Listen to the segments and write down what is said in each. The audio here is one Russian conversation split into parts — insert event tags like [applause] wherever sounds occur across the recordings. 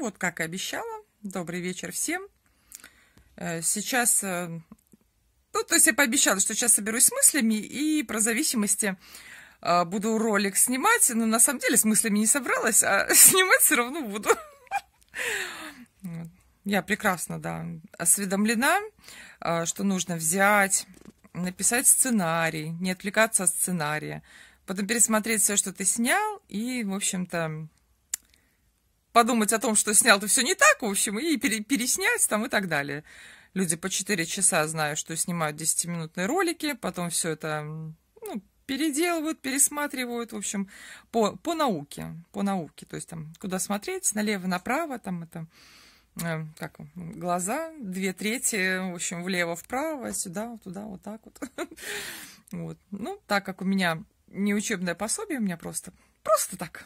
вот как и обещала. Добрый вечер всем. Э, сейчас, э, ну, то есть я пообещала, что сейчас соберусь с мыслями и про зависимости э, буду ролик снимать. Но на самом деле с мыслями не собралась, а [laughs] снимать все равно буду. Я прекрасно, да, осведомлена, что нужно взять, написать сценарий, не отвлекаться от сценария, потом пересмотреть все, что ты снял, и, в общем-то, подумать о том, что снял-то все не так, в общем, и пере, переснять там и так далее. Люди по 4 часа знают, что снимают 10-минутные ролики, потом все это ну, переделывают, пересматривают, в общем, по, по науке, по науке, то есть там куда смотреть, налево, направо, там это э, как глаза, две трети, в общем, влево-вправо, сюда, туда, вот так вот. [laughs] вот. Ну, так как у меня не учебное пособие, у меня просто Просто так.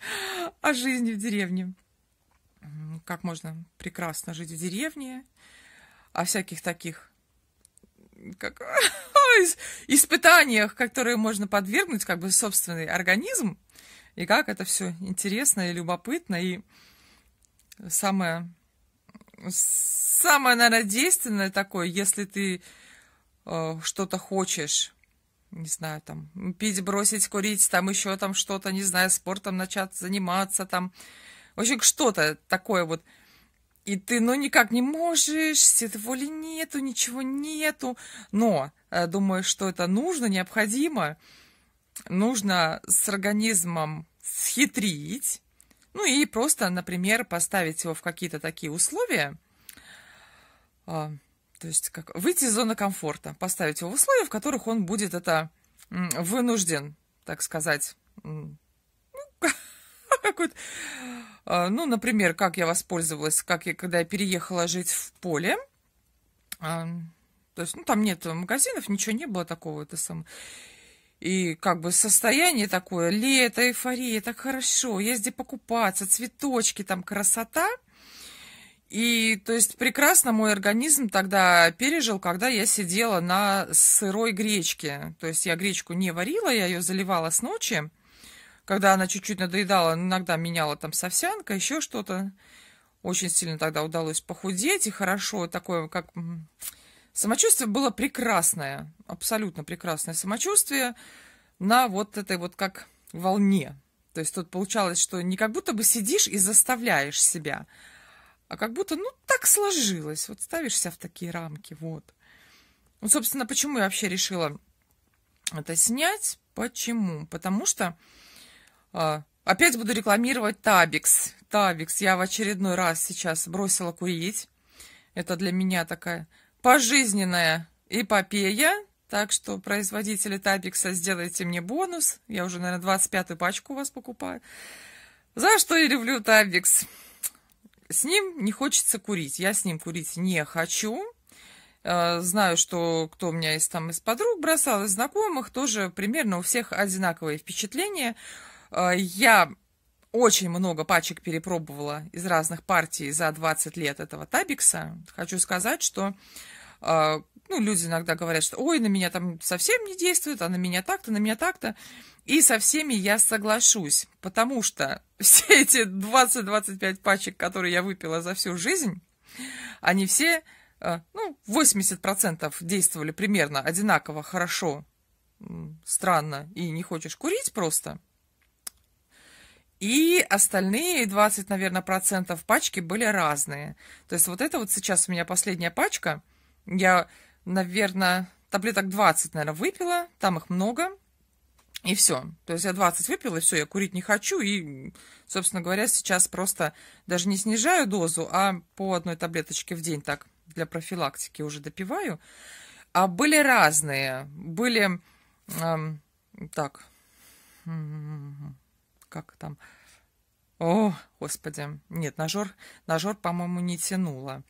[laughs] О жизни в деревне. Как можно прекрасно жить в деревне. О всяких таких как, [laughs] испытаниях, которые можно подвергнуть как бы собственный организм. И как это все интересно и любопытно. И самое, самое наверное, действенное такое, если ты э, что-то хочешь не знаю, там, пить, бросить, курить, там еще там что-то, не знаю, спортом начать заниматься, там, в общем, что-то такое вот. И ты, ну, никак не можешь, силы воли нету, ничего нету, но э, думаю, что это нужно, необходимо, нужно с организмом схитрить, ну, и просто, например, поставить его в какие-то такие условия, э, то есть как выйти из зоны комфорта, поставить его в условия, в которых он будет это вынужден, так сказать, ну, [laughs] какой-то а, ну, например, как я воспользовалась, как я, когда я переехала жить в поле. то есть, ну, там нет магазинов, ничего не было такого, это самое. И как бы состояние такое, лето, эйфория, так хорошо, езди покупаться, цветочки, там красота – и, то есть, прекрасно мой организм тогда пережил, когда я сидела на сырой гречке. То есть, я гречку не варила, я ее заливала с ночи, когда она чуть-чуть надоедала, иногда меняла там с овсянкой, еще что-то. Очень сильно тогда удалось похудеть, и хорошо такое, как... Самочувствие было прекрасное, абсолютно прекрасное самочувствие на вот этой вот как волне. То есть тут получалось, что не как будто бы сидишь и заставляешь себя, а как будто, ну, так сложилось. Вот ставишься в такие рамки, вот. Ну, собственно, почему я вообще решила это снять? Почему? Потому что а, опять буду рекламировать Табикс. Табикс. Я в очередной раз сейчас бросила курить. Это для меня такая пожизненная эпопея. Так что, производители Табикса, сделайте мне бонус. Я уже, наверное, 25-ю пачку у вас покупаю. За что я люблю Табикс. С ним не хочется курить. Я с ним курить не хочу. Э, знаю, что кто у меня из там из подруг бросал, из знакомых, тоже примерно у всех одинаковые впечатления. Э, я очень много пачек перепробовала из разных партий за 20 лет этого табикса. Хочу сказать, что э, ну, люди иногда говорят, что ой, на меня там совсем не действует, а на меня так-то, на меня так-то. И со всеми я соглашусь, потому что все эти 20-25 пачек, которые я выпила за всю жизнь, они все, э, ну, 80% действовали примерно одинаково, хорошо, странно, и не хочешь курить просто. И остальные 20, наверное, процентов пачки были разные. То есть вот это вот сейчас у меня последняя пачка. Я, наверное, таблеток 20, наверное, выпила. Там их много. И все. То есть я 20 выпила, и все, я курить не хочу. И, собственно говоря, сейчас просто даже не снижаю дозу, а по одной таблеточке в день так для профилактики уже допиваю. А были разные. Были, эм, так, как там, о, господи, нет, нажор, нажор, по-моему, не тянуло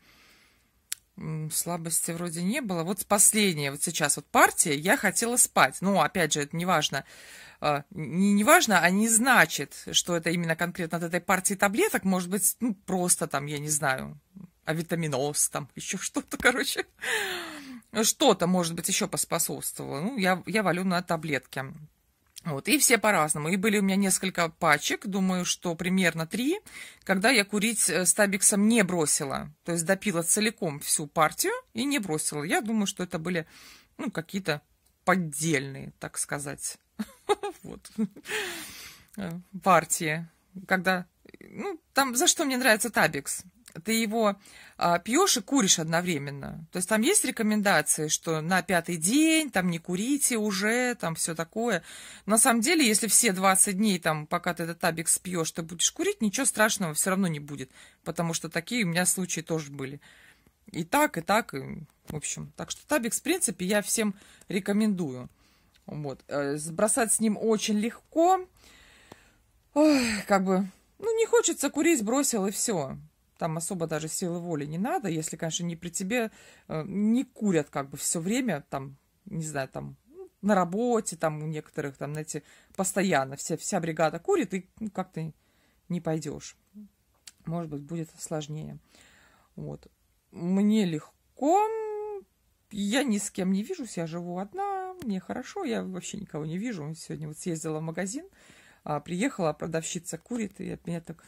слабости вроде не было. Вот последняя, вот сейчас вот партия, я хотела спать. Ну, опять же, это не важно. А, не, не важно, а не значит, что это именно конкретно от этой партии таблеток. Может быть, ну, просто там, я не знаю, авитаминоз, там [laughs] еще что-то, короче. Что-то, может быть, еще поспособствовало. Ну, я, я валю на таблетке. Вот, и все по-разному. И были у меня несколько пачек, думаю, что примерно три, когда я курить э, стабиксом не бросила. То есть допила целиком всю партию и не бросила. Я думаю, что это были ну, какие-то поддельные, так сказать, [laughs] вот. Э, партии. Когда ну, там за что мне нравится Табикс? ты его а, пьешь и куришь одновременно. То есть там есть рекомендации, что на пятый день, там не курите уже, там все такое. На самом деле, если все 20 дней, там, пока ты этот табик спьешь, ты будешь курить, ничего страшного все равно не будет. Потому что такие у меня случаи тоже были. И так, и так, и, в общем. Так что табикс, в принципе, я всем рекомендую. Вот. Э, сбросать с ним очень легко. Ой, как бы, ну, не хочется курить, бросил и все. Там особо даже силы воли не надо, если, конечно, не при тебе, э, не курят как бы все время, там, не знаю, там, на работе, там, у некоторых, там, знаете, постоянно вся, вся бригада курит, и ну, как-то не пойдешь. Может быть, будет сложнее. Вот. Мне легко, я ни с кем не вижусь, я живу одна, мне хорошо, я вообще никого не вижу. Сегодня вот съездила в магазин, а, приехала, продавщица курит, и от меня так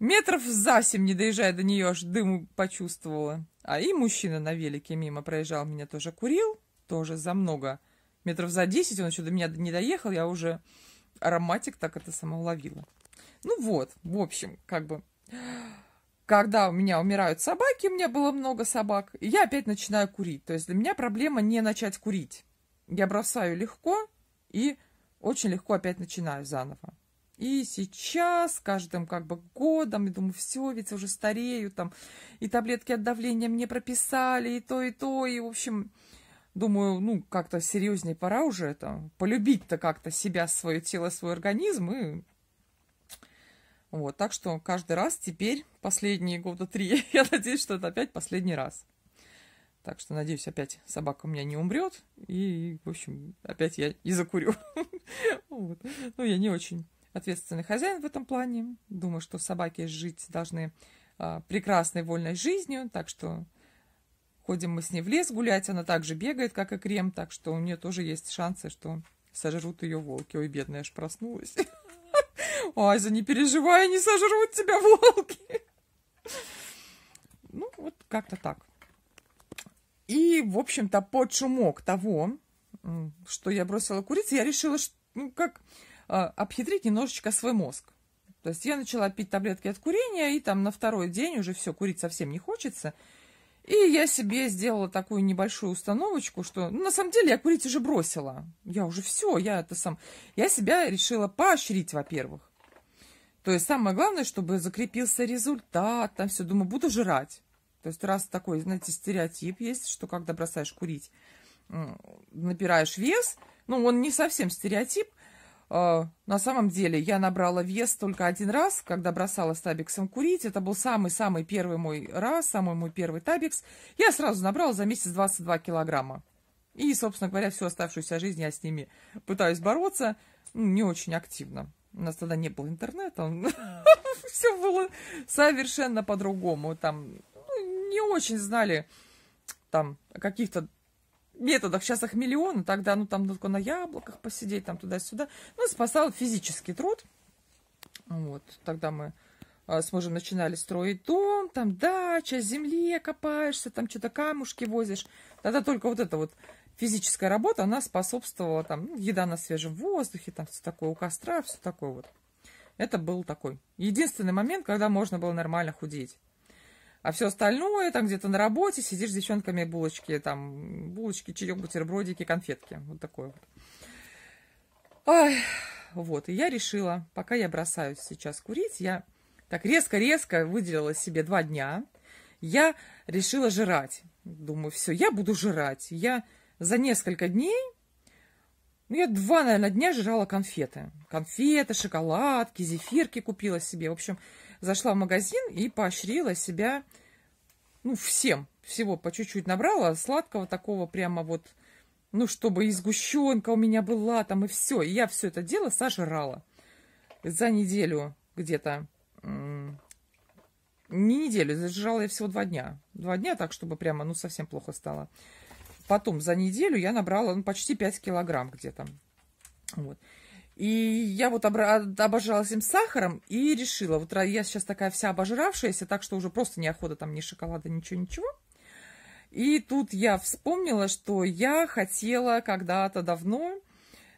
Метров за семь, не доезжая до нее, аж дыму почувствовала. А и мужчина на велике мимо проезжал, меня тоже курил, тоже за много. Метров за десять он еще до меня не доехал, я уже ароматик так это сама уловила. Ну вот, в общем, как бы... Когда у меня умирают собаки, у меня было много собак, и я опять начинаю курить. То есть для меня проблема не начать курить. Я бросаю легко и очень легко опять начинаю заново. И сейчас, каждым как бы годом, я думаю, все, ведь уже старею, там, и таблетки от давления мне прописали, и то, и то, и, в общем, думаю, ну, как-то серьезнее пора уже это, полюбить-то как-то себя, свое тело, свой организм, и вот, так что каждый раз теперь, последние года три, [laughs] я надеюсь, что это опять последний раз. Так что, надеюсь, опять собака у меня не умрет. И, в общем, опять я и закурю. [laughs] Ну, я не очень ответственный хозяин в этом плане. Думаю, что собаки жить должны а, прекрасной вольной жизнью, так что ходим мы с ней в лес гулять, она также бегает, как и Крем, так что у нее тоже есть шансы, что сожрут ее волки. Ой, бедная, аж проснулась. Айза, [laughs] не переживай, не сожрут тебя волки. [laughs] Ну, вот как-то так. И, в общем-то, под шумок того, что я бросила курицу, я решила, что, ну, как а, обхитрить немножечко свой мозг. То есть я начала пить таблетки от курения, и там на второй день уже все, курить совсем не хочется. И я себе сделала такую небольшую установочку, что ну, на самом деле я курить уже бросила. Я уже все, я это сам. Я себя решила поощрить, во-первых. То есть самое главное, чтобы закрепился результат, там все, думаю, буду жрать. То есть раз такой, знаете, стереотип есть, что когда бросаешь курить, набираешь вес, ну, он не совсем стереотип, а, на самом деле я набрала вес только один раз, когда бросала с табиксом курить. Это был самый-самый первый мой раз, самый мой первый табикс. Я сразу набрала за месяц 22 килограмма. И, собственно говоря, всю оставшуюся жизнь я с ними пытаюсь бороться. Ну, не очень активно. У нас тогда не было интернета. [laughs] Все было совершенно по-другому. Там ну, не очень знали там каких-то методах. Сейчас их миллион, тогда, ну, там только на яблоках посидеть, там туда-сюда. Ну, спасал физический труд. Вот, тогда мы а, с мужем начинали строить дом, там дача, земле копаешься, там что-то камушки возишь. Тогда только вот эта вот физическая работа, она способствовала, там, ну, еда на свежем воздухе, там все такое, у костра, все такое вот. Это был такой единственный момент, когда можно было нормально худеть. А все остальное, там где-то на работе, сидишь с девчонками, булочки, там, булочки, чаек, бутербродики, конфетки. Вот такое вот. Ой, вот, и я решила, пока я бросаю сейчас курить, я так резко-резко выделила себе два дня. Я решила жрать. Думаю, все, я буду жрать. Я за несколько дней, ну, я два, наверное, дня жрала конфеты. Конфеты, шоколадки, зефирки купила себе. В общем, зашла в магазин и поощрила себя, ну, всем. Всего по чуть-чуть набрала, сладкого такого прямо вот, ну, чтобы и сгущенка у меня была там, и все. И я все это дело сожрала за неделю где-то. Не неделю, зажрала я всего два дня. Два дня так, чтобы прямо, ну, совсем плохо стало. Потом за неделю я набрала, ну, почти 5 килограмм где-то. Вот. И я вот обожралась им сахаром и решила, вот я сейчас такая вся обожравшаяся, так что уже просто неохота там ни шоколада, ничего-ничего. И тут я вспомнила, что я хотела когда-то давно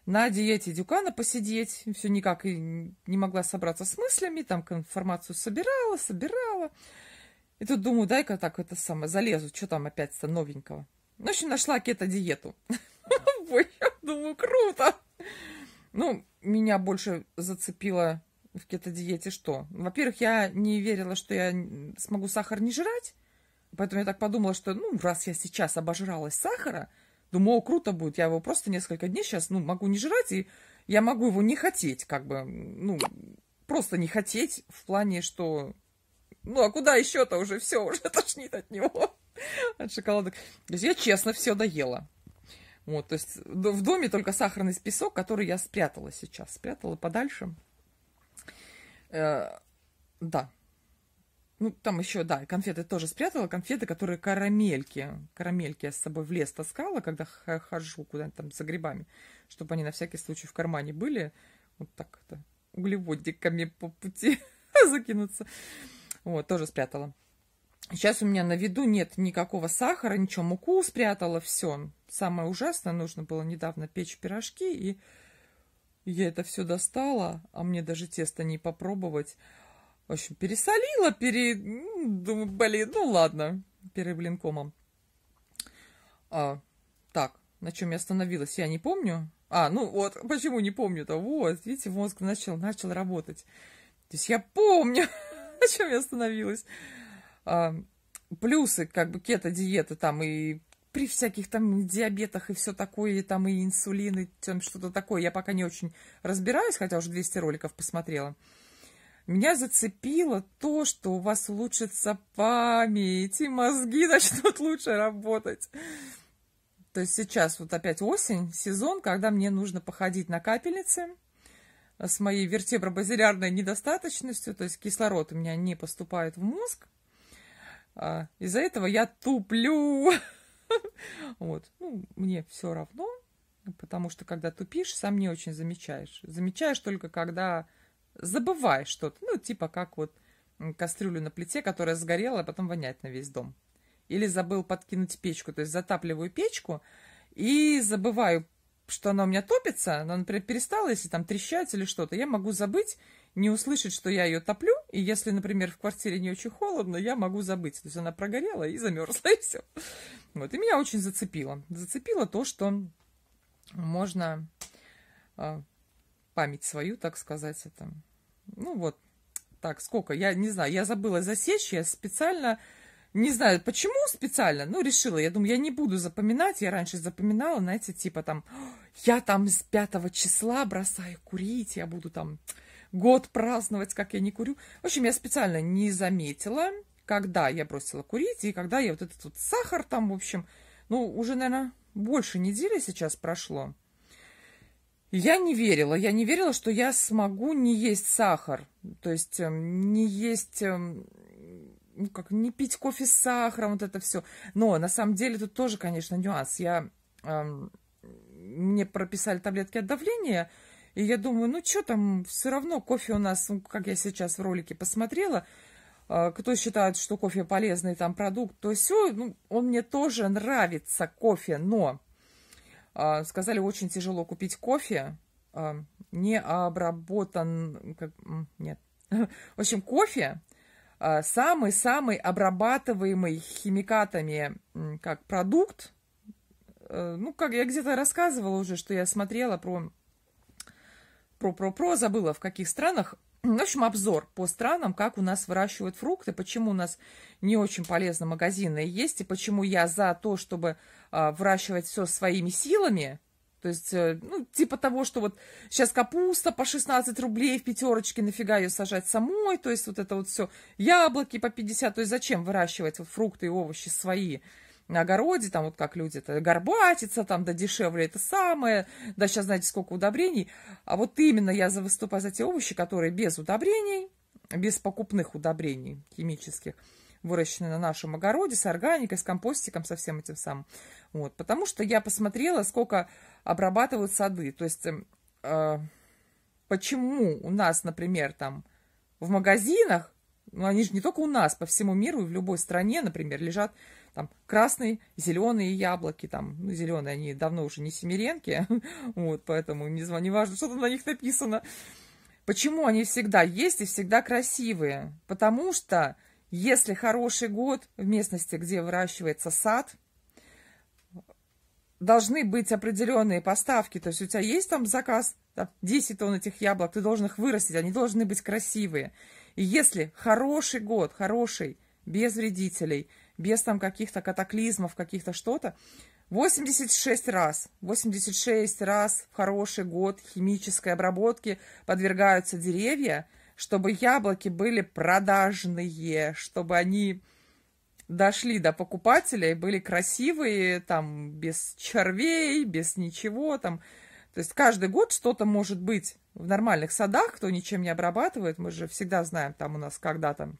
на диете Дюкана посидеть. Все никак и не могла собраться с мыслями, там информацию собирала, собирала. И тут думаю, дай-ка так это самое, залезу, что там опять-то новенького. В общем, нашла кето-диету. [laughs] Думаю, круто! Ну, меня больше зацепило в кето-диете что? Во-первых, я не верила, что я смогу сахар не жрать, поэтому я так подумала, что, ну, раз я сейчас обожралась сахара, думаю, о, круто будет, я его просто несколько дней сейчас, ну, могу не жрать, и я могу его не хотеть, как бы, ну, просто не хотеть в плане, что, ну, а куда еще-то уже все, уже [laughs] тошнит от него, от шоколадок. То есть я честно все доела. Вот, то есть в доме только сахарный песок, который я спрятала сейчас, спрятала подальше. Э, да. Ну, там еще, да, конфеты тоже спрятала. Конфеты, которые карамельки. Карамельки я с собой в лес таскала, когда хожу куда-нибудь там за грибами, чтобы они на всякий случай в кармане были. Вот так-то углеводиками по пути [laughs] закинуться. Вот, тоже спрятала. Сейчас у меня на виду нет никакого сахара, ничего, муку спрятала, все. Самое ужасное, нужно было недавно печь пирожки, и я это все достала, а мне даже тесто не попробовать. В общем, пересолила, пере... Думаю, блин, ну ладно, переблинкомом. А, так, на чем я остановилась, я не помню. А, ну вот, почему не помню-то? Вот, видите, мозг начал, начал работать. То есть я помню, [laughs] на чем я остановилась. А, плюсы как бы кето-диеты там и при всяких там диабетах и все такое, и там и инсулин, и там что-то такое. Я пока не очень разбираюсь, хотя уже 200 роликов посмотрела. Меня зацепило то, что у вас улучшится память, и мозги [laughs] начнут лучше работать. То есть сейчас вот опять осень, сезон, когда мне нужно походить на капельницы с моей вертебробазилярной недостаточностью, то есть кислород у меня не поступает в мозг. А из-за этого я туплю. [laughs] Вот. Ну, мне все равно, потому что когда тупишь, сам не очень замечаешь. Замечаешь только, когда забываешь что-то. Ну, типа как вот кастрюлю на плите, которая сгорела, а потом воняет на весь дом. Или забыл подкинуть печку, то есть затапливаю печку и забываю, что она у меня топится, она, например, перестала, если там трещать или что-то, я могу забыть не услышит, что я ее топлю, и если, например, в квартире не очень холодно, я могу забыть. То есть она прогорела и замерзла, [laughs] и все. Вот, и меня очень зацепило. Зацепило то, что можно а, память свою, так сказать, это. Ну вот, так, сколько, я не знаю, я забыла засечь, я специально, не знаю, почему специально, но решила, я думаю, я не буду запоминать, я раньше запоминала, знаете, типа там, я там с пятого числа бросаю курить, я буду там год праздновать, как я не курю. В общем, я специально не заметила, когда я бросила курить и когда я вот этот вот сахар там, в общем, ну, уже, наверное, больше недели сейчас прошло. Я не верила, я не верила, что я смогу не есть сахар, то есть эм, не есть, эм, ну как, не пить кофе с сахаром, вот это все. Но на самом деле тут тоже, конечно, нюанс. Я, э, мне прописали таблетки от давления, и я думаю, ну что там, все равно кофе у нас, ну, как я сейчас в ролике посмотрела, а, кто считает, что кофе полезный там продукт, то все, ну, он мне тоже нравится, кофе, но а, сказали, очень тяжело купить кофе, а, не обработан, как, нет, [laughs] в общем, кофе самый-самый обрабатываемый химикатами как продукт, э, ну, как я где-то рассказывала уже, что я смотрела про про-про-про, забыла в каких странах. В общем, обзор по странам, как у нас выращивают фрукты, почему у нас не очень полезно магазины есть, и почему я за то, чтобы э, выращивать все своими силами, то есть, э, ну, типа того, что вот сейчас капуста по 16 рублей в пятерочке, нафига ее сажать самой, то есть вот это вот все, яблоки по 50, то есть зачем выращивать вот фрукты и овощи свои, на огороде, там вот как люди это горбатится, там да дешевле это самое, да сейчас знаете сколько удобрений. А вот именно я за выступаю за те овощи, которые без удобрений, без покупных удобрений химических, выращены на нашем огороде с органикой, с компостиком, со всем этим самым. Вот, потому что я посмотрела, сколько обрабатывают сады. То есть, э, почему у нас, например, там в магазинах, ну они же не только у нас, по всему миру и в любой стране, например, лежат там красные, зеленые яблоки, там, ну, зеленые, они давно уже не семеренки, [laughs] вот, поэтому не, не важно, что там на них написано. Почему они всегда есть и всегда красивые? Потому что, если хороший год в местности, где выращивается сад, должны быть определенные поставки, то есть у тебя есть там заказ, там, 10 тонн этих яблок, ты должен их вырастить, они должны быть красивые. И если хороший год, хороший, без вредителей – без там каких-то катаклизмов, каких-то что-то. 86 раз, 86 раз в хороший год химической обработки подвергаются деревья, чтобы яблоки были продажные, чтобы они дошли до покупателя и были красивые, там, без червей, без ничего, там. То есть каждый год что-то может быть в нормальных садах, кто ничем не обрабатывает, мы же всегда знаем, там у нас когда там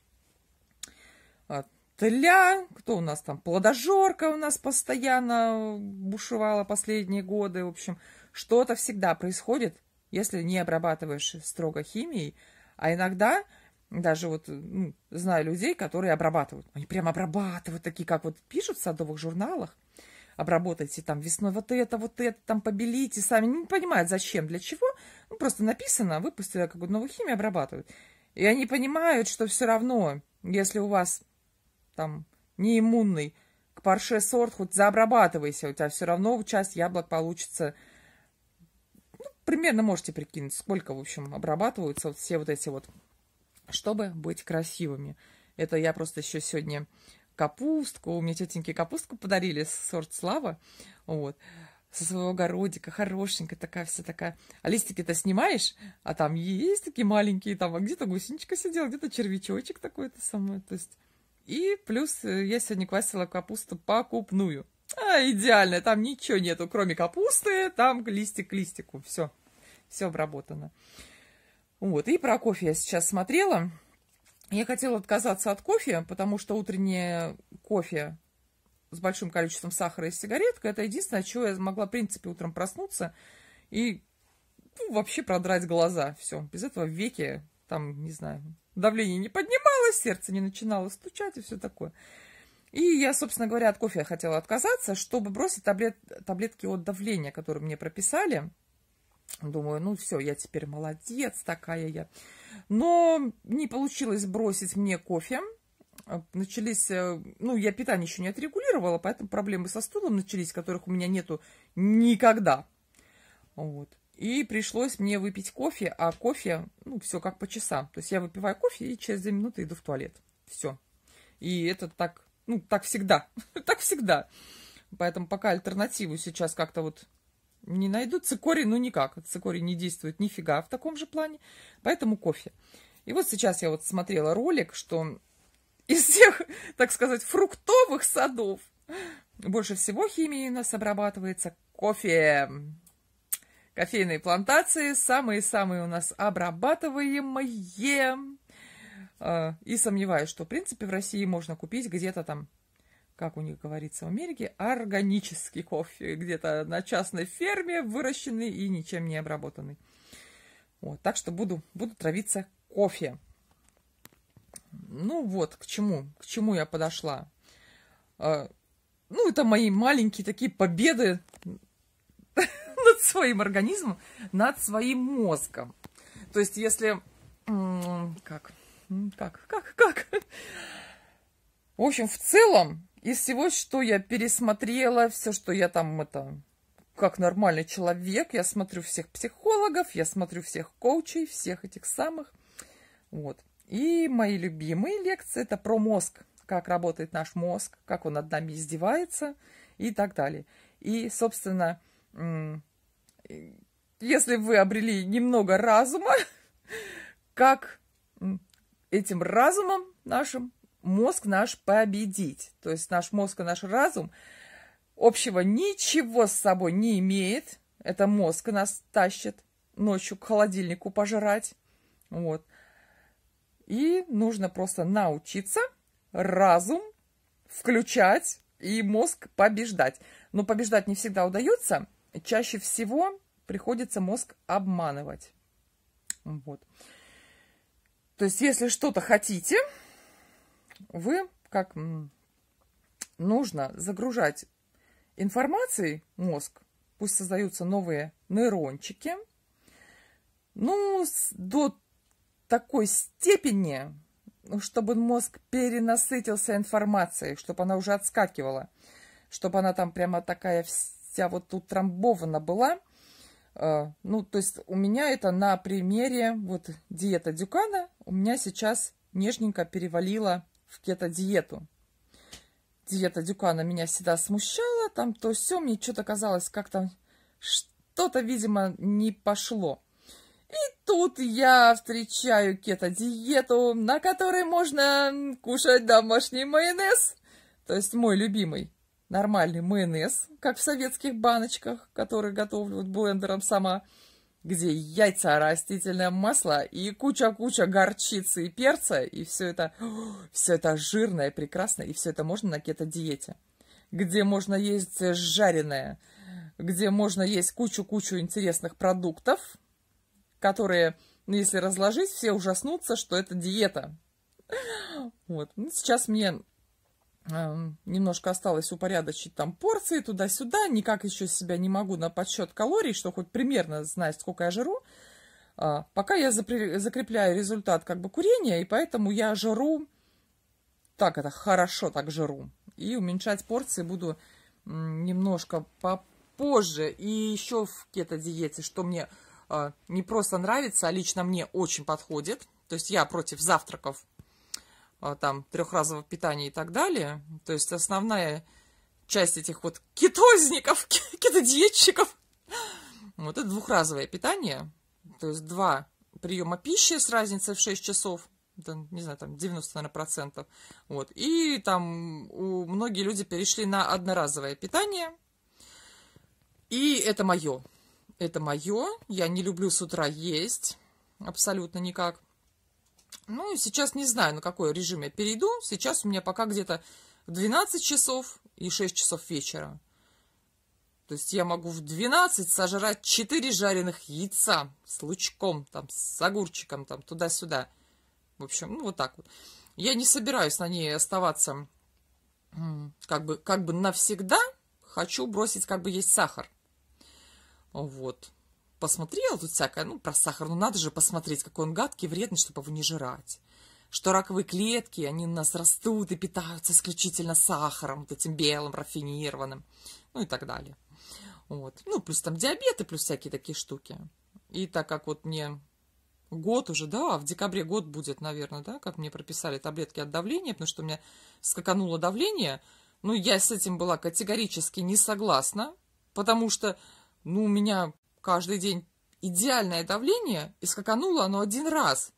мотыля, кто у нас там, плодожорка у нас постоянно бушевала последние годы. В общем, что-то всегда происходит, если не обрабатываешь строго химией. А иногда даже вот ну, знаю людей, которые обрабатывают. Они прям обрабатывают, такие как вот пишут в садовых журналах. Обработайте там весной вот это, вот это, там побелите сами. Не понимают зачем, для чего. Ну, просто написано, выпустили какую-то новую химию, обрабатывают. И они понимают, что все равно, если у вас там неиммунный к парше сорт, хоть заобрабатывайся, у тебя все равно часть яблок получится. Ну, примерно можете прикинуть, сколько, в общем, обрабатываются вот все вот эти вот, чтобы быть красивыми. Это я просто еще сегодня капустку, у меня тетеньки капустку подарили, сорт Слава, вот, со своего огородика, хорошенькая такая, вся такая. А листики-то снимаешь, а там есть такие маленькие, там, а где-то гусеничка сидела, где-то червячочек такой-то самый то есть и плюс э, я сегодня квасила капусту покупную. А, идеально, там ничего нету, кроме капусты, там листик к листику, все, все обработано. Вот, и про кофе я сейчас смотрела. Я хотела отказаться от кофе, потому что утреннее кофе с большим количеством сахара и сигаретка, это единственное, чего я могла, в принципе, утром проснуться и ну, вообще продрать глаза. Все, без этого веки, там, не знаю, давление не поднималось, сердце не начинало стучать и все такое. И я, собственно говоря, от кофе хотела отказаться, чтобы бросить таблет, таблетки от давления, которые мне прописали. Думаю, ну все, я теперь молодец такая я. Но не получилось бросить мне кофе. Начались, э, ну, я питание еще не отрегулировала, поэтому проблемы со стулом начались, которых у меня нету никогда. Вот. И пришлось мне выпить кофе, а кофе, ну, все как по часам. То есть я выпиваю кофе и через 2 минуты иду в туалет. Все. И это так, ну, так всегда. [laughs] так всегда. Поэтому пока альтернативу сейчас как-то вот не найду. Цикорий, ну, никак. Цикорий не действует нифига в таком же плане. Поэтому кофе. И вот сейчас я вот смотрела ролик, что из всех, [laughs] так сказать, фруктовых садов больше всего химии у нас обрабатывается кофе. Кофейные плантации самые-самые у нас обрабатываемые. А, и сомневаюсь, что, в принципе, в России можно купить где-то там, как у них говорится в Америке, органический кофе. Где-то на частной ферме выращенный и ничем не обработанный. Вот, так что буду, буду травиться кофе. Ну вот, к чему, к чему я подошла. А, ну, это мои маленькие такие победы над своим организмом, над своим мозгом. То есть, если... Как? Как? Как? Как? В общем, в целом, из всего, что я пересмотрела, все, что я там, это, как нормальный человек, я смотрю всех психологов, я смотрю всех коучей, всех этих самых. Вот. И мои любимые лекции – это про мозг, как работает наш мозг, как он над нами издевается и так далее. И, собственно, если вы обрели немного разума, [laughs] как этим разумом нашим мозг наш победить. То есть наш мозг и наш разум общего ничего с собой не имеет. Это мозг нас тащит ночью к холодильнику пожрать. Вот. И нужно просто научиться разум включать и мозг побеждать. Но побеждать не всегда удается – чаще всего приходится мозг обманывать. Вот. То есть, если что-то хотите, вы как нужно загружать информацией мозг, пусть создаются новые нейрончики, ну, до такой степени, ну, чтобы мозг перенасытился информацией, чтобы она уже отскакивала, чтобы она там прямо такая вся вот тут трамбована была. Э, ну, то есть у меня это на примере вот диета Дюкана у меня сейчас нежненько перевалила в кето-диету. Диета Дюкана меня всегда смущала, там то все, мне что-то казалось, как то что-то, видимо, не пошло. И тут я встречаю кето-диету, на которой можно кушать домашний майонез, то есть мой любимый нормальный майонез, как в советских баночках, которые готовлю блендером сама, где яйца, растительное масло и куча-куча горчицы и перца, и все это, [gasps] все это жирное, прекрасно, и все это можно на кето-диете, где можно есть жареное, где можно есть кучу-кучу интересных продуктов, которые, ну, если разложить, все ужаснутся, что это диета. [laughs] Вот. Ну, сейчас мне немножко осталось упорядочить там порции туда-сюда, никак еще себя не могу на подсчет калорий, что хоть примерно знать, сколько я жру. А, пока я закрепляю результат как бы курения, и поэтому я жру так это хорошо, так жру. И уменьшать порции буду немножко попозже. И еще в кето-диете, что мне а, не просто нравится, а лично мне очень подходит. То есть я против завтраков а, там, трехразового питания и так далее. То есть основная часть этих вот кетозников, [laughs] кетодиетчиков, вот это двухразовое питание, то есть два приема пищи с разницей в 6 часов, там, не знаю, там 90, наверное, процентов. Вот. И там у, многие люди перешли на одноразовое питание. И это мое. Это мое. Я не люблю с утра есть абсолютно никак. Ну и сейчас не знаю, на какой режим я перейду. Сейчас у меня пока где-то 12 часов и 6 часов вечера. То есть я могу в 12 сожрать 4 жареных яйца с лучком, там, с огурчиком, там, туда-сюда. В общем, ну вот так вот. Я не собираюсь на ней оставаться как бы, как бы навсегда. Хочу бросить как бы есть сахар. Вот посмотрела тут всякое, ну, про сахар, ну, надо же посмотреть, какой он гадкий, вредный, чтобы его не жрать. Что раковые клетки, они у нас растут и питаются исключительно сахаром, вот этим белым, рафинированным, ну, и так далее. Вот. Ну, плюс там диабеты, плюс всякие такие штуки. И так как вот мне год уже, да, в декабре год будет, наверное, да, как мне прописали таблетки от давления, потому что у меня скакануло давление. Ну, я с этим была категорически не согласна, потому что, ну, у меня каждый день идеальное давление, и скакануло оно один раз.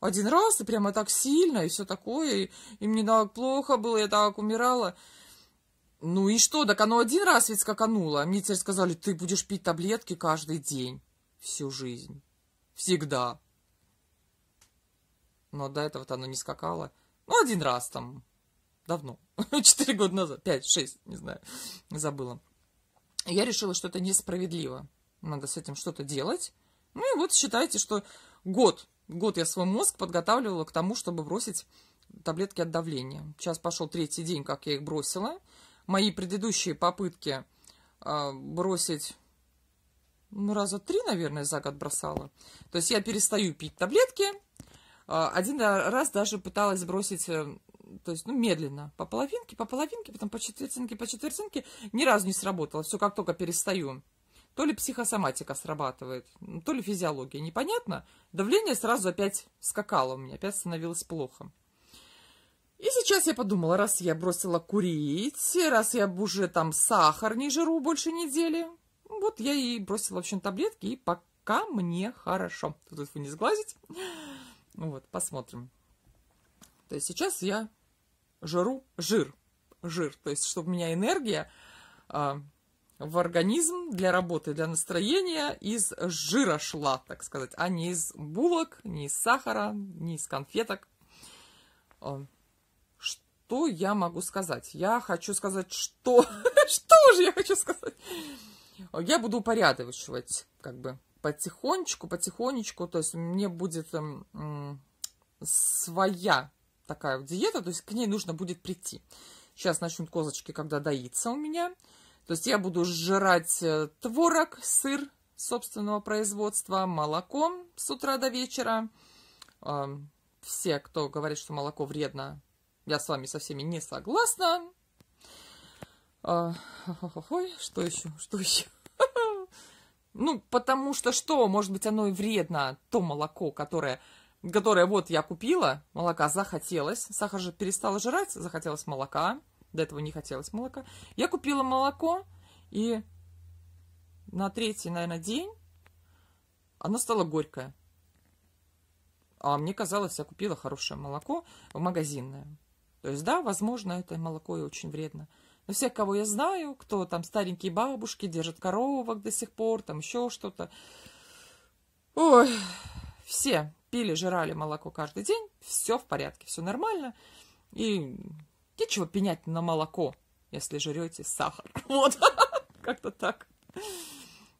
Один раз, и прямо так сильно, и все такое, и, и мне так плохо было, я так умирала. Ну и что, так оно один раз ведь скакануло. Мне теперь сказали, ты будешь пить таблетки каждый день, всю жизнь, всегда. Но до этого-то оно не скакало. Ну, один раз там, давно, [laughs] четыре года назад, пять, шесть, не знаю, забыла. Я решила, что это несправедливо надо с этим что-то делать. Ну и вот считайте, что год, год я свой мозг подготавливала к тому, чтобы бросить таблетки от давления. Сейчас пошел третий день, как я их бросила. Мои предыдущие попытки э, бросить, ну, раза три, наверное, за год бросала. То есть я перестаю пить таблетки. А, один раз даже пыталась бросить э, то есть, ну, медленно, по половинке, по половинке, потом по четвертинке, по четвертинке, ни разу не сработало. Все, как только перестаю то ли психосоматика срабатывает, то ли физиология, непонятно. Давление сразу опять скакало у меня, опять становилось плохо. И сейчас я подумала, раз я бросила курить, раз я уже там сахар не жру больше недели, вот я и бросила, в общем, таблетки, и пока мне хорошо. Тут вы не сглазить. Вот, посмотрим. То есть сейчас я жру жир. Жир, то есть чтобы у меня энергия а, в организм для работы, для настроения из жира шла, так сказать, а не из булок, не из сахара, не из конфеток. А, что я могу сказать? Я хочу сказать, что... [laughs] что же я хочу сказать? Я буду упорядочивать, как бы, потихонечку, потихонечку, то есть мне будет эм, своя такая диета, то есть к ней нужно будет прийти. Сейчас начнут козочки, когда доится у меня – то есть я буду жрать э, творог, сыр собственного производства, молоко с утра до вечера. Эм, все, кто говорит, что молоко вредно, я с вами со всеми не согласна. Э, ой, что еще? Что еще? [laughs] Ну, потому что что? Может быть, оно и вредно, то молоко, которое, которое вот я купила, молока захотелось, сахар же перестала жрать, захотелось молока. До этого не хотелось молока. Я купила молоко, и на третий, наверное, день оно стало горькое. А мне казалось, я купила хорошее молоко магазинное. То есть, да, возможно, это молоко и очень вредно. Но всех, кого я знаю, кто там старенькие бабушки, держат коровок до сих пор, там еще что-то. Ой, все пили, жрали молоко каждый день, все в порядке, все нормально. И ты чего пенять на молоко, если жрете сахар? [laughs] Вот, как-то так.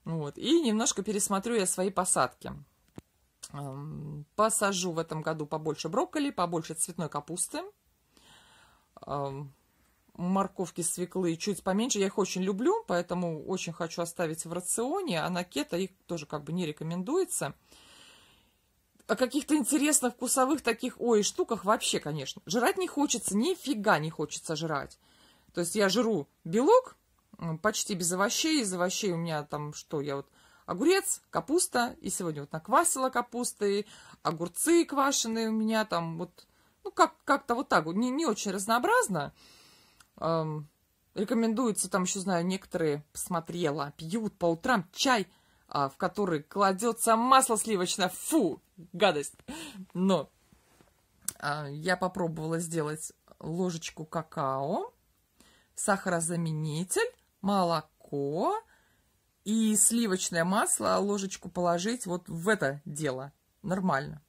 Вот. И немножко пересмотрю я свои посадки. Эм, посажу в этом году побольше брокколи, побольше цветной капусты. Эм, морковки, свеклы чуть поменьше. Я их очень люблю, поэтому очень хочу оставить в рационе. А на кето их тоже как бы не рекомендуется о каких-то интересных вкусовых таких, ой, штуках вообще, конечно. Жрать не хочется, нифига не хочется жрать. То есть я жру белок почти без овощей. Из овощей у меня там что, я вот огурец, капуста, и сегодня вот наквасила капустой, огурцы квашеные у меня там вот, ну, как, как-то вот так, не, не очень разнообразно. Эм, рекомендуется, там еще, знаю, некоторые, посмотрела, пьют по утрам чай а, в который кладется масло сливочное. Фу, гадость. Но а, я попробовала сделать ложечку какао, сахарозаменитель, молоко и сливочное масло, а ложечку положить вот в это дело. Нормально.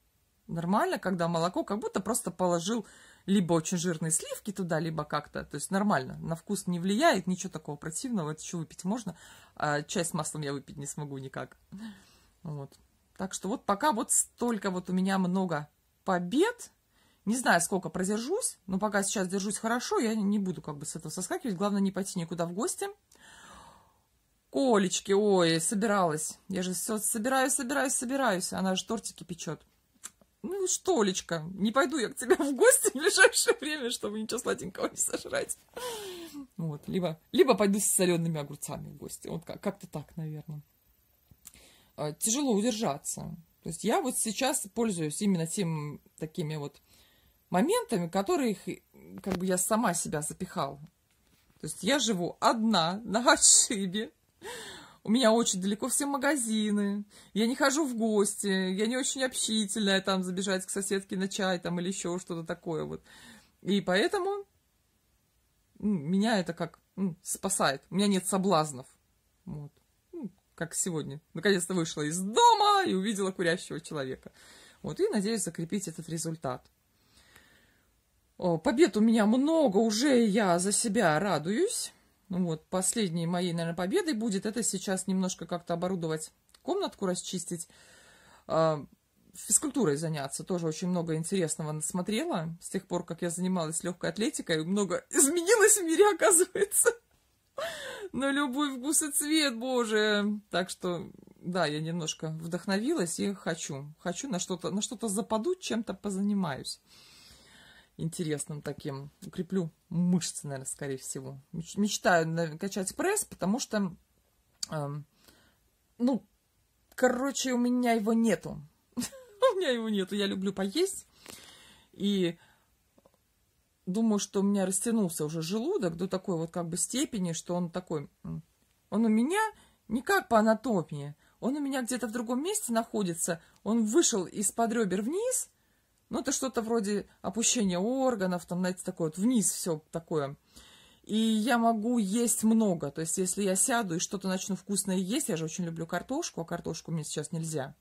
Нормально, когда молоко как будто просто положил либо очень жирные сливки туда, либо как-то. То есть нормально, на вкус не влияет, ничего такого противного, это еще выпить можно. А чай с маслом я выпить не смогу никак. Вот. Так что вот пока вот столько вот у меня много побед. Не знаю, сколько продержусь, но пока сейчас держусь хорошо, я не буду как бы с этого соскакивать. Главное, не пойти никуда в гости. Колечки, ой, собиралась. Я же все собираюсь, собираюсь, собираюсь. Она же тортики печет ну что, Олечка, не пойду я к тебе в гости в ближайшее время, чтобы ничего сладенького не сожрать. Вот, либо, либо пойду с солеными огурцами в гости. Вот как- то так, наверное. А, тяжело удержаться. То есть я вот сейчас пользуюсь именно тем такими вот моментами, которые как бы я сама себя запихала. То есть я живу одна на отшибе у меня очень далеко все магазины, я не хожу в гости, я не очень общительная, там, забежать к соседке на чай, там, или еще что-то такое, вот. И поэтому ну, меня это как ну, спасает, у меня нет соблазнов, вот. Ну, как сегодня. Наконец-то вышла из дома и увидела курящего человека. Вот, и надеюсь закрепить этот результат. Побед у меня много, уже я за себя радуюсь. Ну вот, последней моей, наверное, победой будет это сейчас немножко как-то оборудовать комнатку, расчистить, а, физкультурой заняться. Тоже очень много интересного смотрела с тех пор, как я занималась легкой атлетикой. Много [laughs] изменилось в мире, оказывается. [laughs] На любой вкус и цвет, боже. Так что, да, я немножко вдохновилась и хочу. Хочу на что-то на что то западу, чем-то позанимаюсь интересным таким. Укреплю мышцы, наверное, скорее всего. Мечтаю качать пресс, потому что, э, ну, короче, у меня его нету. [laughs] У меня его нету. Я люблю поесть. И думаю, что у меня растянулся уже желудок до такой вот как бы степени, что он такой... Он у меня не как по анатомии. Он у меня где-то в другом месте находится. Он вышел из-под ребер вниз – ну, это что-то вроде опущения органов, там, знаете, такое вот вниз все такое. И я могу есть много. То есть, если я сяду и что-то начну вкусное есть, я же очень люблю картошку, а картошку мне сейчас нельзя.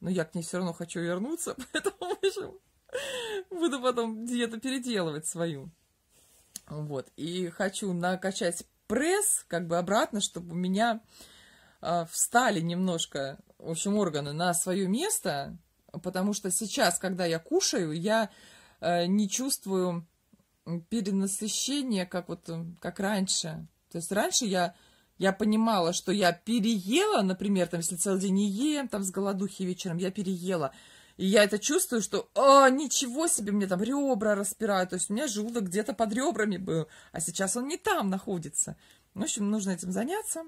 Но я к ней все равно хочу вернуться, [laughs] поэтому общем, буду потом диету переделывать свою. Вот. И хочу накачать пресс как бы обратно, чтобы у меня э, встали немножко, в общем, органы на свое место, Потому что сейчас, когда я кушаю, я э, не чувствую перенасыщения, как вот э, как раньше. То есть раньше я, я понимала, что я переела, например, там, если целый день не ем, там, с голодухи вечером, я переела. И я это чувствую, что а, ничего себе, мне там ребра распирают. То есть у меня желудок где-то под ребрами был, а сейчас он не там находится. В общем, нужно этим заняться.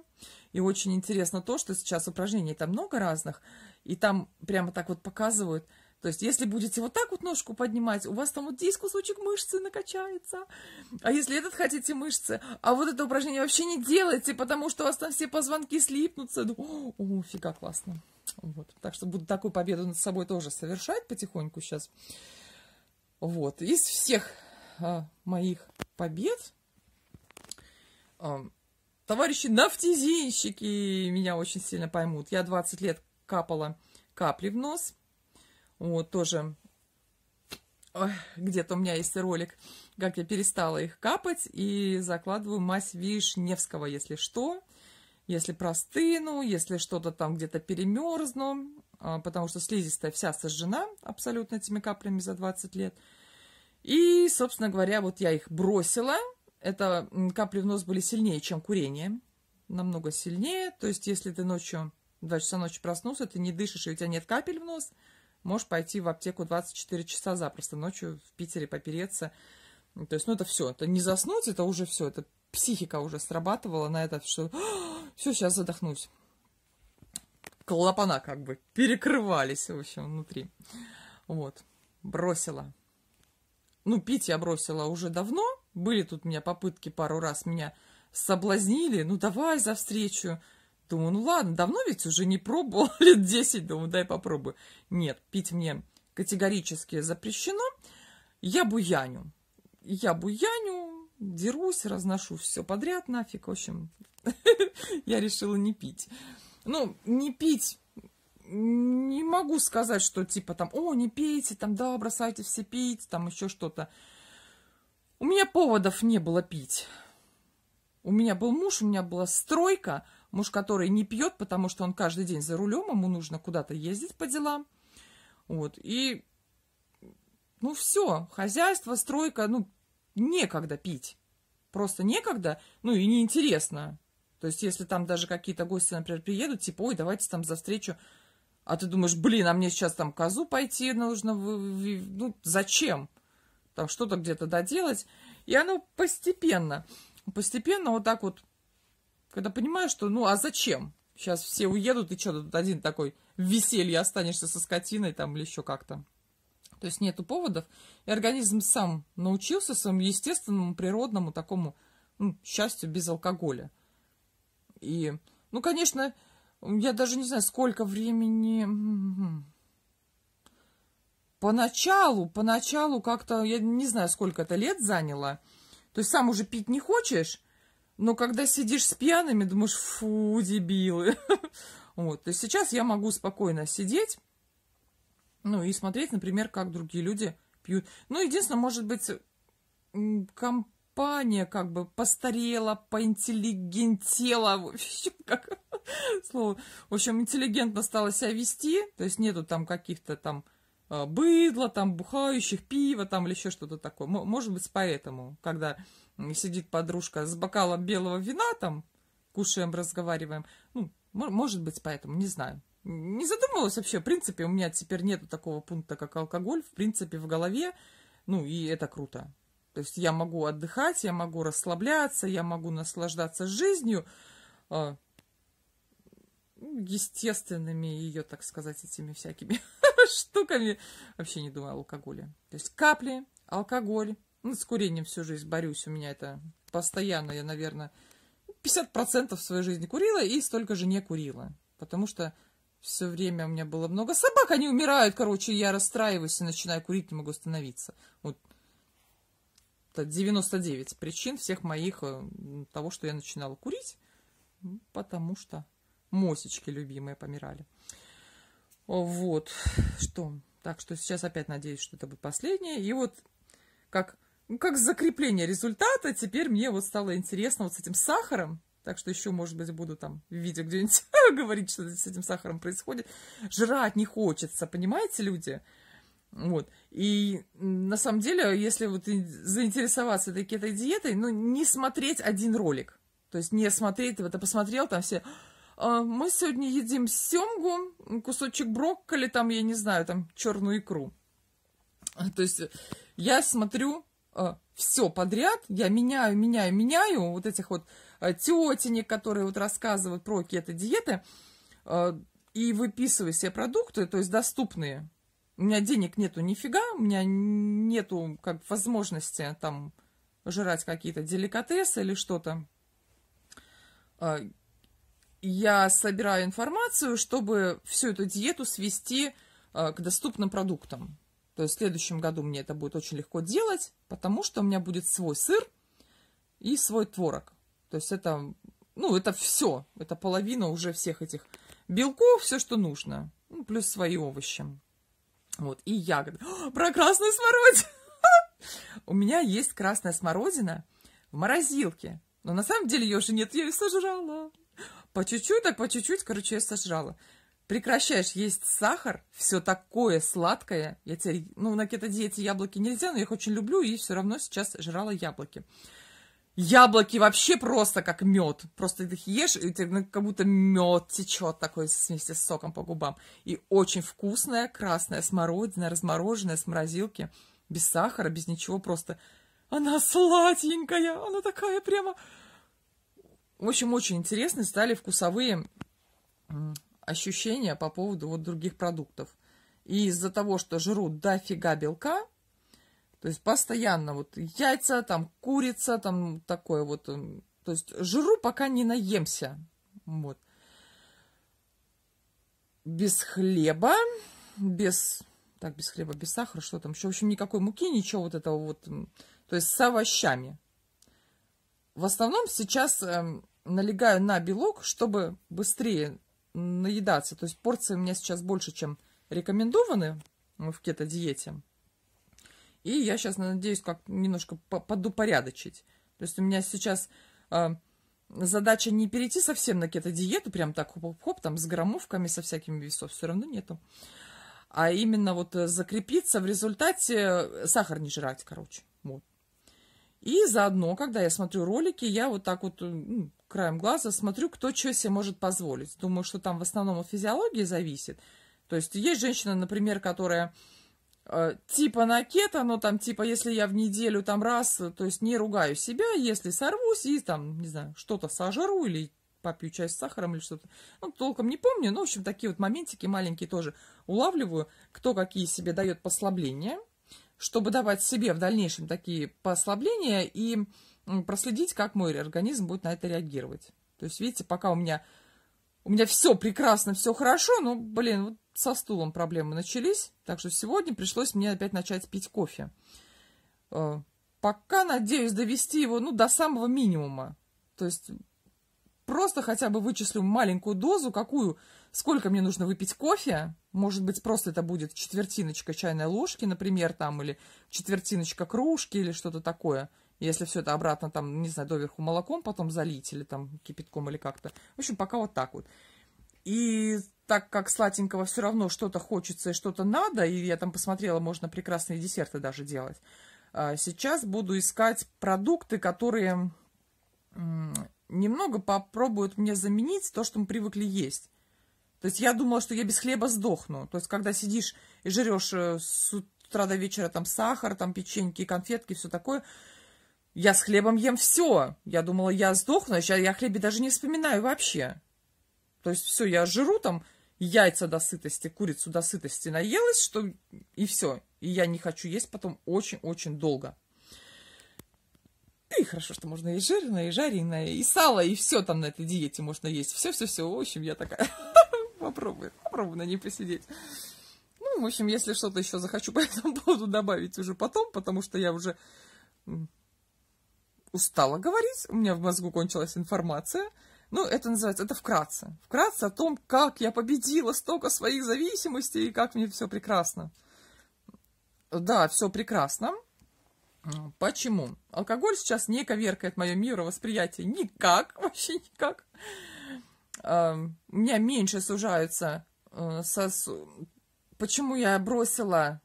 И очень интересно то, что сейчас упражнений там много разных и там прямо так вот показывают. То есть, если будете вот так вот ножку поднимать, у вас там вот здесь кусочек мышцы накачается. А если этот хотите мышцы, а вот это упражнение вообще не делайте, потому что у вас там все позвонки слипнутся. Думаю, о, фига классно. Вот. Так что буду такую победу над собой тоже совершать потихоньку сейчас. Вот. Из всех а, моих побед а, товарищи нафтизинщики меня очень сильно поймут. Я 20 лет капала капли в нос. Вот тоже где-то у меня есть ролик, как я перестала их капать и закладываю мазь Вишневского, если что. Если простыну, если что-то там где-то перемерзну, а, потому что слизистая вся сожжена абсолютно этими каплями за 20 лет. И, собственно говоря, вот я их бросила. Это капли в нос были сильнее, чем курение. Намного сильнее. То есть, если ты ночью в 2 часа ночи проснулся, ты не дышишь, и у тебя нет капель в нос, можешь пойти в аптеку 24 часа запросто ночью в Питере попереться. То есть, ну, это все. Это не заснуть, это уже все. Это психика уже срабатывала на это, что [gasps] все, сейчас задохнусь. Клапана как бы перекрывались, в общем, внутри. Вот. Бросила. Ну, пить я бросила уже давно. Были тут у меня попытки пару раз меня соблазнили. Ну, давай за встречу. Думаю, ну ладно, давно ведь уже не пробовал, [laughs] лет 10, думаю, дай попробую. Нет, пить мне категорически запрещено. Я буяню. Я буяню, дерусь, разношу все подряд нафиг. В общем, [laughs] я решила не пить. Ну, не пить не могу сказать, что типа там, о, не пейте, там, да, бросайте все пить, там еще что-то. У меня поводов не было пить. У меня был муж, у меня была стройка, муж, который не пьет, потому что он каждый день за рулем, ему нужно куда-то ездить по делам. Вот, и, ну, все, хозяйство, стройка, ну, некогда пить. Просто некогда, ну, и неинтересно. То есть, если там даже какие-то гости, например, приедут, типа, ой, давайте там за встречу. А ты думаешь, блин, а мне сейчас там козу пойти нужно, ну, зачем? Там что-то где-то доделать. И оно постепенно, постепенно вот так вот когда понимаешь, что ну а зачем? Сейчас все уедут, и что ты тут один такой в веселье останешься со скотиной там или еще как-то. То есть нету поводов. И организм сам научился своему естественному, природному такому ну, счастью без алкоголя. И, ну, конечно, я даже не знаю, сколько времени... М-м-м. Поначалу, поначалу как-то, я не знаю, сколько это лет заняло. То есть сам уже пить не хочешь, но когда сидишь с пьяными, думаешь, фу, дебилы. [laughs] Вот. То есть сейчас я могу спокойно сидеть, ну, и смотреть, например, как другие люди пьют. Ну, единственное, может быть, компания как бы постарела, поинтеллигентела, в общем, [laughs] как слово. В общем, интеллигентно стала себя вести, то есть нету там каких-то там а, быдла, там бухающих, пива там или еще что-то такое. Может быть, поэтому, когда сидит подружка с бокалом белого вина там, кушаем, разговариваем. Ну, может быть, поэтому, не знаю. Не задумывалась вообще, в принципе, у меня теперь нету такого пункта, как алкоголь, в принципе, в голове, ну, и это круто. То есть я могу отдыхать, я могу расслабляться, я могу наслаждаться жизнью, а, естественными ее, так сказать, этими всякими [laughs] штуками. Вообще не думаю о алкоголе. То есть капли, алкоголь, ну, с курением всю жизнь борюсь. У меня это постоянно. Я, наверное, 50% своей жизни курила и столько же не курила. Потому что все время у меня было много собак, они умирают, короче, я расстраиваюсь и начинаю курить, не могу остановиться. Вот это 99 причин всех моих, э, того, что я начинала курить, потому что мосечки любимые помирали. Вот, что. Так что сейчас опять надеюсь, что это будет последнее. И вот как ну, как закрепление результата, теперь мне вот стало интересно вот с этим сахаром, так что еще, может быть, буду там в видео где-нибудь [laughs] говорить, что с этим сахаром происходит. Жрать не хочется, понимаете, люди? Вот. И на самом деле, если вот заинтересоваться этой кето-диетой, ну, не смотреть один ролик. То есть не смотреть, вот, а посмотрел там все... «А, мы сегодня едим семгу, кусочек брокколи, там, я не знаю, там, черную икру. То есть я смотрю Э, все подряд, я меняю, меняю, меняю вот этих вот э, тетенек, которые вот рассказывают про кето-диеты, э, и выписываю себе продукты, то есть доступные. У меня денег нету нифига, у меня нету как возможности там жрать какие-то деликатесы или что-то. Я собираю информацию, чтобы всю эту диету свести к доступным продуктам. То есть в следующем году мне это будет очень легко делать, потому что у меня будет свой сыр и свой творог. То есть это, ну, это все. Это половина уже всех этих белков, все, что нужно. Ну, плюс свои овощи. Вот, и ягоды. О, [gasps] про красную смородину! [laughs] У меня есть красная смородина в морозилке. Но на самом деле ее уже нет, я ее сожрала. По чуть-чуть, так по чуть-чуть, короче, я сожрала прекращаешь есть сахар, все такое сладкое. Я тебе ну, на кето-диете яблоки нельзя, но я их очень люблю и все равно сейчас жрала яблоки. Яблоки вообще просто как мед. Просто ты их ешь, и ты, ну, как будто мед течет такой вместе с соком по губам. И очень вкусная красная смородина, размороженная с морозилки, без сахара, без ничего, просто она сладенькая, она такая прямо... В общем, очень интересные стали вкусовые ощущения по поводу вот других продуктов. И из-за того, что жрут дофига белка, то есть постоянно вот яйца, там курица, там такое вот, эм, то есть жру, пока не наемся. Вот. Без хлеба, без, так, без хлеба, без сахара, что там еще, в общем, никакой муки, ничего вот этого вот, эм, то есть с овощами. В основном сейчас э, налегаю на белок, чтобы быстрее наедаться. То есть порции у меня сейчас больше, чем рекомендованы в кето-диете. И я сейчас надеюсь как немножко подупорядочить. То есть у меня сейчас э, задача не перейти совсем на кето-диету, прям так хоп-хоп, там с граммовками, со всякими весов, все равно нету. А именно вот э, закрепиться в результате, э, сахар не жрать, короче. Вот. И заодно, когда я смотрю ролики, я вот так вот э, ну, краем глаза смотрю, кто что себе может позволить. Думаю, что там в основном от физиологии зависит. То есть есть женщина, например, которая э, типа на кето, но там типа если я в неделю там раз, то есть не ругаю себя, если сорвусь и там, не знаю, что-то сожру или попью чай с сахаром или что-то. Ну, толком не помню, но, в общем, такие вот моментики маленькие тоже улавливаю, кто какие себе дает послабления, чтобы давать себе в дальнейшем такие послабления и проследить, как мой организм будет на это реагировать. То есть, видите, пока у меня, у меня все прекрасно, все хорошо, но, блин, вот со стулом проблемы начались. Так что сегодня пришлось мне опять начать пить кофе. Э, пока надеюсь довести его, ну, до самого минимума. То есть, просто хотя бы вычислю маленькую дозу, какую, сколько мне нужно выпить кофе. Может быть, просто это будет четвертиночка чайной ложки, например, там, или четвертиночка кружки, или что-то такое – если все это обратно там, не знаю, доверху молоком потом залить или там кипятком или как-то. В общем, пока вот так вот. И так как сладенького все равно что-то хочется и что-то надо, и я там посмотрела, можно прекрасные десерты даже делать. А, сейчас буду искать продукты, которые немного попробуют мне заменить то, что мы привыкли есть. То есть я думала, что я без хлеба сдохну. То есть когда сидишь и жрешь э, с утра до вечера там сахар, там печеньки, конфетки, все такое – я с хлебом ем все. Я думала, я сдохну, сейчас я о хлебе даже не вспоминаю вообще. То есть все, я жру там яйца до сытости, курицу до сытости наелась, что и все. И я не хочу есть потом очень-очень долго. И хорошо, что можно и жирное, и жареное, и сало, и все там на этой диете можно есть. Все-все-все. В общем, я такая, [laughs] попробую, попробую на ней посидеть. Ну, в общем, если что-то еще захочу по этому поводу добавить уже потом, потому что я уже устала говорить, у меня в мозгу кончилась информация. Ну, это называется, это вкратце. Вкратце о том, как я победила столько своих зависимостей и как мне все прекрасно. Да, все прекрасно. Почему? Алкоголь сейчас не коверкает мое мировосприятие никак, [laughs] вообще никак. Эм, у меня меньше сужаются э, сосуды. Почему я бросила,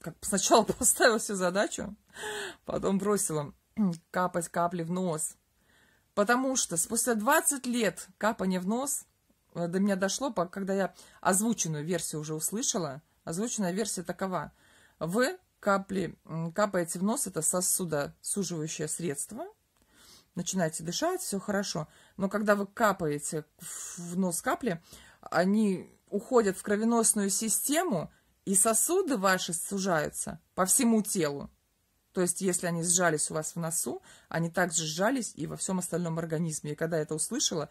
как сначала [laughs] поставила себе задачу, потом бросила [clears throat] капать капли в нос. Потому что спустя 20 лет капания в нос э, до меня дошло, когда я озвученную версию уже услышала. Озвученная версия такова. Вы капли, капаете в нос, это сосудосуживающее средство. Начинаете дышать, все хорошо. Но когда вы капаете в нос капли, они уходят в кровеносную систему, и сосуды ваши сужаются по всему телу. То есть, если они сжались у вас в носу, они также сжались и во всем остальном организме. И когда я это услышала,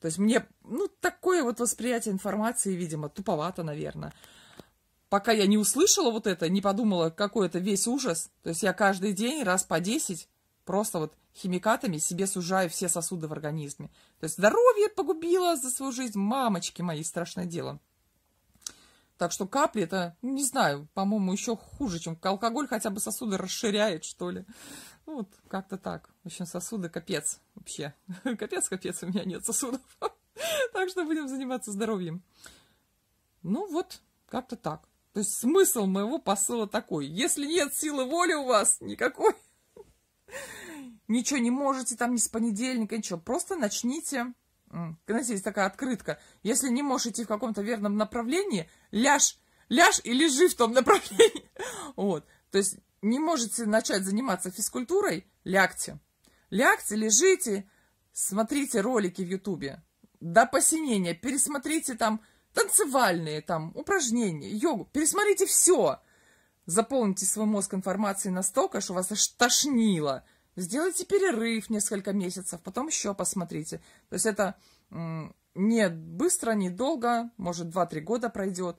то есть мне, ну, такое вот восприятие информации, видимо, туповато, наверное. Пока я не услышала вот это, не подумала, какой это весь ужас. То есть я каждый день раз по 10 просто вот химикатами себе сужаю все сосуды в организме. То есть здоровье погубила за свою жизнь, мамочки мои, страшное дело. Так что капли это, ну, не знаю, по-моему, еще хуже, чем алкоголь, хотя бы сосуды расширяет, что ли. Ну, вот как-то так. В общем, сосуды капец вообще. [laughs] Капец, капец, у меня нет сосудов. [laughs] Так что будем заниматься здоровьем. Ну вот, как-то так. То есть смысл моего посыла такой. Если нет силы воли у вас никакой, [laughs] ничего не можете там ни с понедельника, ничего. Просто начните знаете, есть такая открытка. Если не можешь идти в каком-то верном направлении, ляж, ляж и лежи в том направлении. [laughs] Вот. То есть не можете начать заниматься физкультурой, лягте. Лягте, лежите, смотрите ролики в Ютубе до посинения, пересмотрите там танцевальные там упражнения, йогу, пересмотрите все. Заполните свой мозг информацией настолько, что вас аж тошнило – Сделайте перерыв несколько месяцев, потом еще посмотрите. То есть это не быстро, не долго, может 2-3 года пройдет.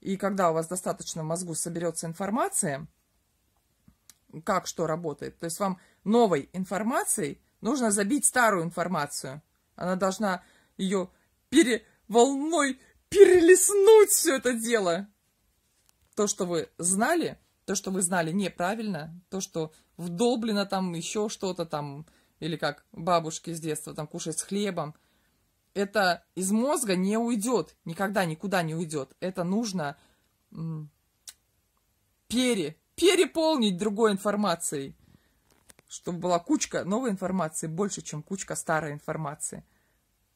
И когда у вас достаточно в мозгу соберется информация, как что работает, то есть вам новой информацией нужно забить старую информацию. Она должна ее пере, волной перелеснуть все это дело. То, что вы знали, то, что вы знали неправильно, то, что в Доблино там еще что-то там, или как бабушки с детства там кушать с хлебом. Это из мозга не уйдет, никогда никуда не уйдет. Это нужно пере, переполнить другой информацией, чтобы была кучка новой информации больше, чем кучка старой информации.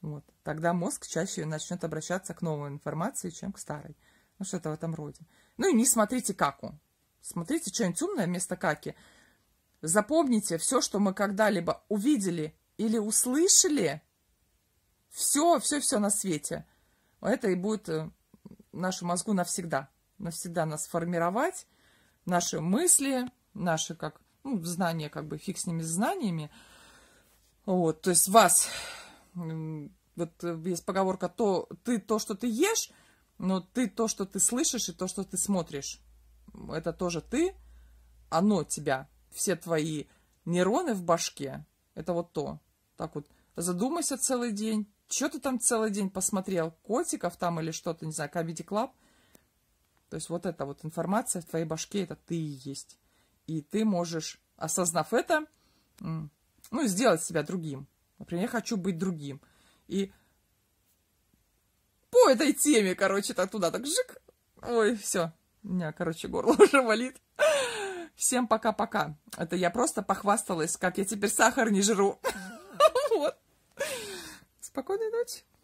Вот. Тогда мозг чаще начнет обращаться к новой информации, чем к старой. Ну, что-то в этом роде. Ну и не смотрите каку. Смотрите что-нибудь умное вместо каки. Запомните, все, что мы когда-либо увидели или услышали, все, все, все на свете. Это и будет э, нашу мозгу навсегда. Навсегда нас формировать, наши мысли, наши как, ну, знания, как бы фиг с ними знаниями. Вот, то есть вас, вот э, есть поговорка, то ты то, что ты ешь, но ты то, что ты слышишь и то, что ты смотришь. Это тоже ты, оно тебя все твои нейроны в башке, это вот то. Так вот, задумайся целый день, что ты там целый день посмотрел, котиков там или что-то, не знаю, Comedy Club. То есть вот эта вот информация в твоей башке, это ты и есть. И ты можешь, осознав это, ну, сделать себя другим. Например, я хочу быть другим. И по этой теме, короче, так туда так жик. Ой, все. У меня, короче, горло [laughs] уже болит. Всем пока-пока. Это я просто похвасталась, как я теперь сахар не жру. [laughs] Вот. Спокойной ночи.